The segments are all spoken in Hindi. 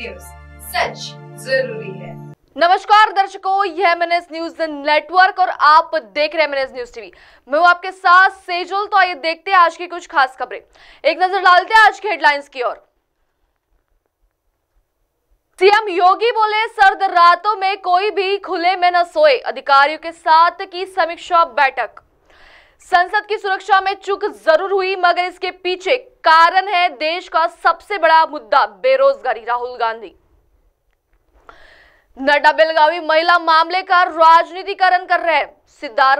न्यूज सच जरूरी है नमस्कार दर्शकों यह एमएनएस न्यूज नेटवर्क और आप देख रहे हैं एमएनएस न्यूज टीवी मैं हूं आपके साथ सेजल तो आइए देखते हैं आज की कुछ खास खबरें एक नजर डालते हैं आज की हेडलाइंस की ओर सीएम योगी बोले सर्द रातों में कोई भी खुले में न सोए अधिकारियों के साथ की समीक्षा बैठक संसद की सुरक्षा में चूक जरूर हुई मगर इसके पीछे कारण है देश का सबसे बड़ा मुद्दा बेरोजगारी राहुल गांधी नड्डा बेलगावी महिला मामले का राजनीतिकरण कर रहे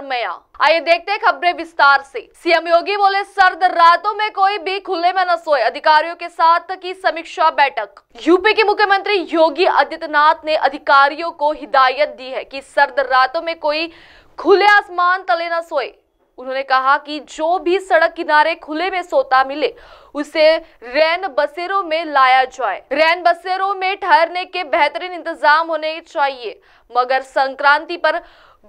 मैया आइए देखते हैं खबरें विस्तार से सीएम योगी बोले सर्द रातों में कोई भी खुले में न सोए अधिकारियों के साथ की समीक्षा बैठक यूपी के मुख्यमंत्री योगी आदित्यनाथ ने अधिकारियों को हिदायत दी है कि सर्द रातों में कोई खुले आसमान तले न सोए उन्होंने कहा कि जो भी सड़क किनारे खुले में सोता मिले उसे रैन बसेरों में लाया जाए रैन बसेरों में ठहरने के बेहतरीन इंतजाम होने चाहिए मगर संक्रांति पर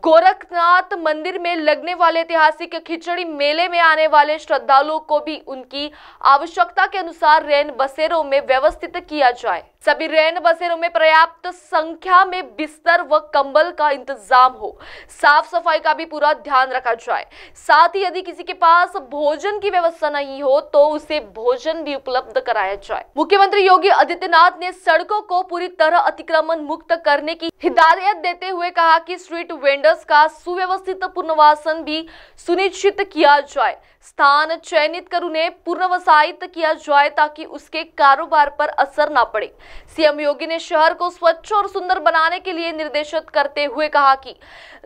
गोरखनाथ मंदिर में लगने वाले ऐतिहासिक खिचड़ी मेले में आने वाले श्रद्धालुओं को भी उनकी आवश्यकता के अनुसार रैन बसेरों में व्यवस्थित किया जाए सभी रैन बसेरों में पर्याप्त संख्या में बिस्तर व कंबल का इंतजाम हो साफ सफाई का भी पूरा ध्यान रखा जाए साथ ही यदि किसी के पास भोजन की व्यवस्था नहीं हो तो उसे भोजन भी उपलब्ध कराया जाए मुख्यमंत्री योगी आदित्यनाथ ने सड़कों को पूरी तरह अतिक्रमण मुक्त करने की हिदायत देते हुए कहा कि स्ट्रीट वेंडर्स का सुव्यवस्थित पुनर्वासन भी सुनिश्चित किया जाए स्थान चयनित कर उन्हें पुनर्वसायित किया जाए ताकि उसके कारोबार पर असर न पड़े सीएम योगी ने शहर को स्वच्छ और सुंदर बनाने के लिए निर्देशित करते हुए कहा कि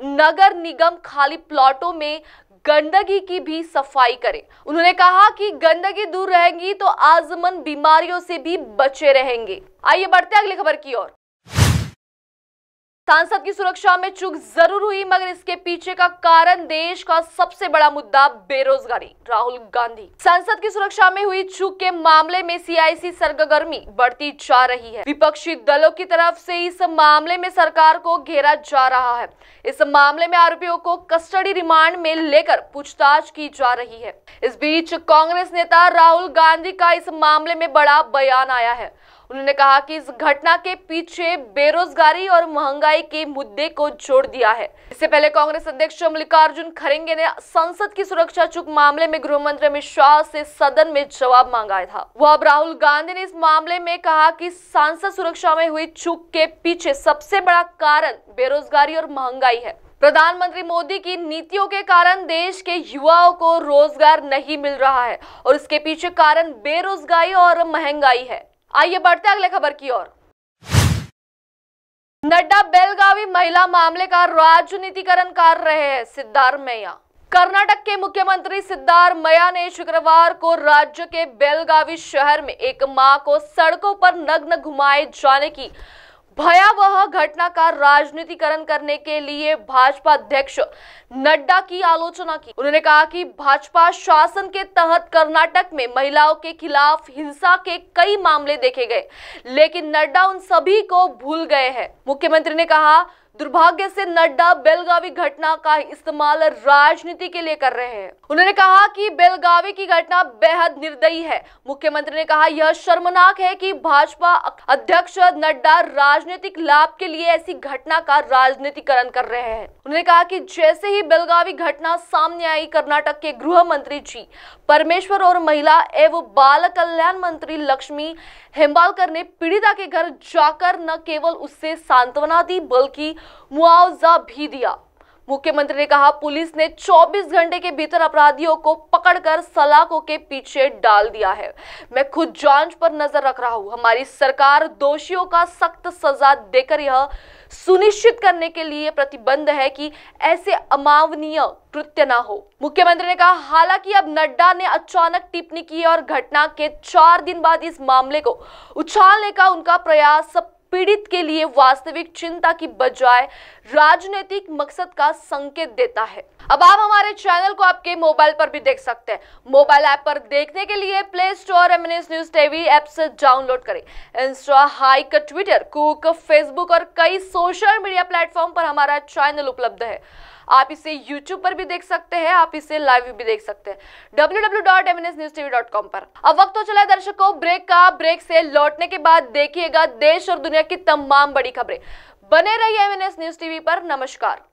नगर निगम खाली प्लॉटों में गंदगी की भी सफाई करें उन्होंने कहा कि गंदगी दूर रहेगी तो आजमन बीमारियों से भी बचे रहेंगे आइए बढ़ते अगली खबर की ओर सांसद की सुरक्षा में चूक जरूर हुई मगर इसके पीछे का कारण देश का सबसे बड़ा मुद्दा बेरोजगारी राहुल गांधी संसद की सुरक्षा में हुई चूक के मामले में सीआईसी सरगर्मी बढ़ती जा रही है विपक्षी दलों की तरफ से इस मामले में सरकार को घेरा जा रहा है इस मामले में आरोपियों को कस्टडी रिमांड में लेकर पूछताछ की जा रही है इस बीच कांग्रेस नेता राहुल गांधी का इस मामले में बड़ा बयान आया है उन्होंने कहा कि इस घटना के पीछे बेरोजगारी और महंगाई के मुद्दे को जोड़ दिया है इससे पहले कांग्रेस अध्यक्ष मल्लिकार्जुन खड़गे ने संसद की सुरक्षा चुक मामले में गृह मंत्री अमित शाह से सदन में जवाब मांगा था वह अब राहुल गांधी ने इस मामले में कहा कि सांसद सुरक्षा में हुई चूक के पीछे सबसे बड़ा कारण बेरोजगारी और महंगाई है प्रधानमंत्री मोदी की नीतियों के कारण देश के युवाओं को रोजगार नहीं मिल रहा है और इसके पीछे कारण बेरोजगारी और महंगाई है आइए बढ़ते अगले खबर की ओर नड्डा बेलगावी महिला मामले का राजनीतिकरण कर रहे हैं मैया कर्नाटक के मुख्यमंत्री मैया ने शुक्रवार को राज्य के बेलगावी शहर में एक मां को सड़कों पर नग्न घुमाए जाने की भयावह घटना का राजनीतिकरण करने के लिए भाजपा अध्यक्ष नड्डा की आलोचना की उन्होंने कहा कि भाजपा शासन के तहत कर्नाटक में महिलाओं के खिलाफ हिंसा के कई मामले देखे गए लेकिन नड्डा उन सभी को भूल गए हैं मुख्यमंत्री ने कहा दुर्भाग्य से नड्डा बेलगावी घटना का इस्तेमाल राजनीति के लिए कर रहे हैं उन्होंने कहा कि बेलगावी की घटना बेहद निर्दयी है मुख्यमंत्री ने कहा यह शर्मनाक है कि भाजपा अध्यक्ष नड्डा राजनीतिक लाभ के लिए ऐसी घटना का राजनीतिकरण कर रहे हैं उन्होंने कहा कि जैसे ही बेलगावी घटना सामने आई कर्नाटक के गृह मंत्री जी परमेश्वर और महिला एवं बाल कल्याण मंत्री लक्ष्मी हेम्बालकर ने पीड़िता के घर जाकर न केवल उससे सांत्वना दी बल्कि मुआवजा भी दिया मुख्यमंत्री ने कहा पुलिस ने 24 घंटे के भीतर अपराधियों को पकड़कर सलाखों के पीछे डाल दिया है मैं खुद जांच पर नजर रख रहा हूं हमारी सरकार दोषियों का सख्त सजा देकर यह सुनिश्चित करने के लिए प्रतिबंध है कि ऐसे अमावनीय कृत्य ना हो मुख्यमंत्री ने कहा हालांकि अब नड्डा ने अचानक टिप्पणी की और घटना के चार दिन बाद इस मामले को उछालने का उनका प्रयास पीड़ित के लिए वास्तविक चिंता की बजाय राजनीतिक मकसद का संकेत देता है अब आप हमारे चैनल को आपके मोबाइल पर भी देख सकते हैं मोबाइल ऐप पर देखने के लिए Play Store MNS news TV app से डाउनलोड करें इंस्टा हाइक ट्विटर कुक फेसबुक और कई सोशल मीडिया प्लेटफॉर्म पर हमारा चैनल उपलब्ध है आप इसे यूट्यूब पर भी देख सकते हैं आप इसे लाइव भी देख सकते हैं डब्ल्यू पर अब वक्त हो चला है दर्शकों ब्रेक का ब्रेक से लौटने के बाद देखिएगा देश और दुनिया की तमाम बड़ी खबरें बने रहिए M N S news TV पर नमस्कार